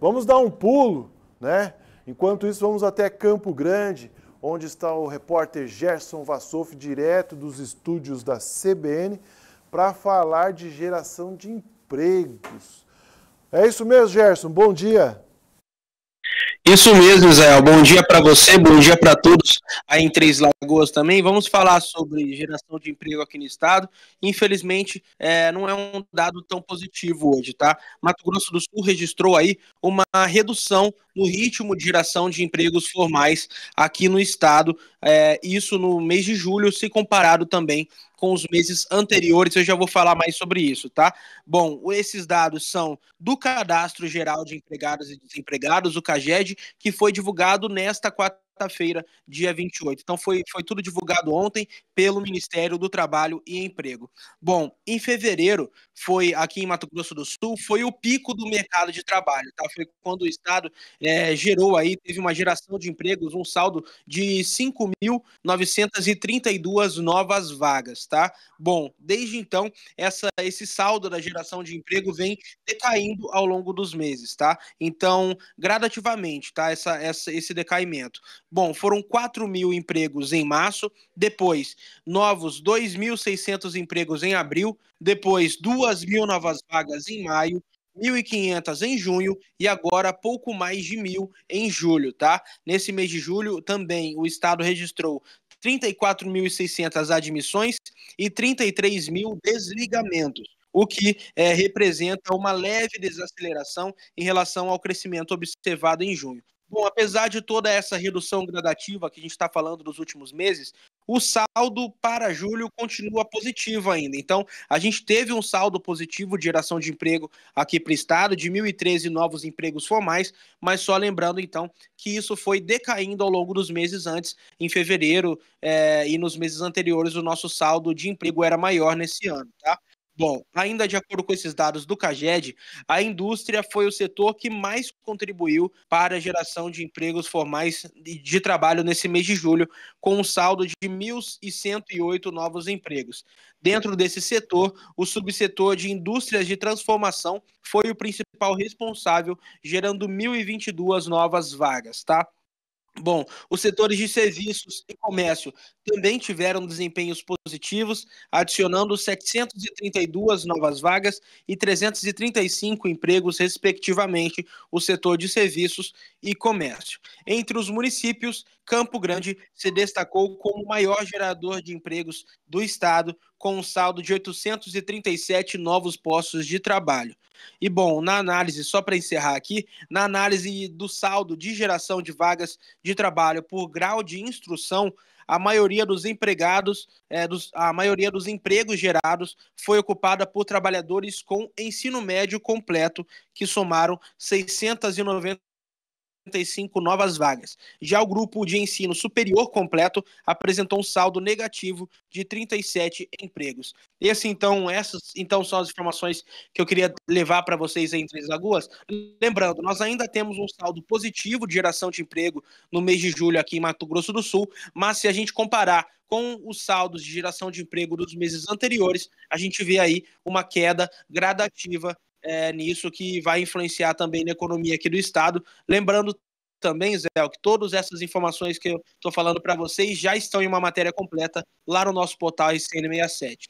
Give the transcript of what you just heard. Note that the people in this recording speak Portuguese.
Vamos dar um pulo, né? Enquanto isso, vamos até Campo Grande, onde está o repórter Gerson Vassouf, direto dos estúdios da CBN, para falar de geração de empregos. É isso mesmo, Gerson. Bom dia. Isso mesmo, Israel. Bom dia para você, bom dia para todos aí em Três Lagoas também. Vamos falar sobre geração de emprego aqui no estado. Infelizmente, é, não é um dado tão positivo hoje, tá? Mato Grosso do Sul registrou aí uma redução no ritmo de geração de empregos formais aqui no estado. É, isso no mês de julho, se comparado também com os meses anteriores. Eu já vou falar mais sobre isso, tá? Bom, esses dados são do Cadastro Geral de Empregados e Desempregados, o CAGED, que foi divulgado nesta quarta quarta-feira, dia 28. Então foi, foi tudo divulgado ontem pelo Ministério do Trabalho e Emprego. Bom, em fevereiro foi aqui em Mato Grosso do Sul, foi o pico do mercado de trabalho, tá? Foi quando o Estado é, gerou aí, teve uma geração de empregos, um saldo de 5.932 novas vagas, tá? Bom, desde então, essa, esse saldo da geração de emprego vem decaindo ao longo dos meses, tá? Então, gradativamente, tá? Essa, essa, esse decaimento. Bom, foram 4 mil empregos em março, depois novos 2.600 empregos em abril, depois 2 mil novas vagas em maio, 1.500 em junho e agora pouco mais de mil em julho, tá? Nesse mês de julho também o estado registrou 34.600 admissões e 33 mil desligamentos, o que é, representa uma leve desaceleração em relação ao crescimento observado em junho. Bom, apesar de toda essa redução gradativa que a gente está falando dos últimos meses, o saldo para julho continua positivo ainda. Então, a gente teve um saldo positivo de geração de emprego aqui para o estado, de 1.013 novos empregos formais, mas só lembrando, então, que isso foi decaindo ao longo dos meses antes, em fevereiro é, e nos meses anteriores, o nosso saldo de emprego era maior nesse ano, tá? Bom, ainda de acordo com esses dados do CAGED, a indústria foi o setor que mais contribuiu para a geração de empregos formais de trabalho nesse mês de julho, com um saldo de 1.108 novos empregos. Dentro desse setor, o subsetor de indústrias de transformação foi o principal responsável, gerando 1.022 novas vagas, tá? Bom, os setores de serviços e comércio também tiveram desempenhos positivos, adicionando 732 novas vagas e 335 empregos, respectivamente. O setor de serviços e comércio. Entre os municípios, Campo Grande se destacou como o maior gerador de empregos do estado, com um saldo de 837 novos postos de trabalho. E bom, na análise, só para encerrar aqui, na análise do saldo de geração de vagas de trabalho por grau de instrução, a maioria dos empregados, é, dos, a maioria dos empregos gerados foi ocupada por trabalhadores com ensino médio completo, que somaram 690 45 novas vagas. Já o grupo de ensino superior completo apresentou um saldo negativo de 37 empregos. Esse assim, então, essas então são as informações que eu queria levar para vocês em Três Lagoas. Lembrando, nós ainda temos um saldo positivo de geração de emprego no mês de julho aqui em Mato Grosso do Sul, mas se a gente comparar com os saldos de geração de emprego dos meses anteriores, a gente vê aí uma queda gradativa é, nisso que vai influenciar também na economia aqui do Estado. Lembrando também, Zé, que todas essas informações que eu estou falando para vocês já estão em uma matéria completa lá no nosso portal ICN67.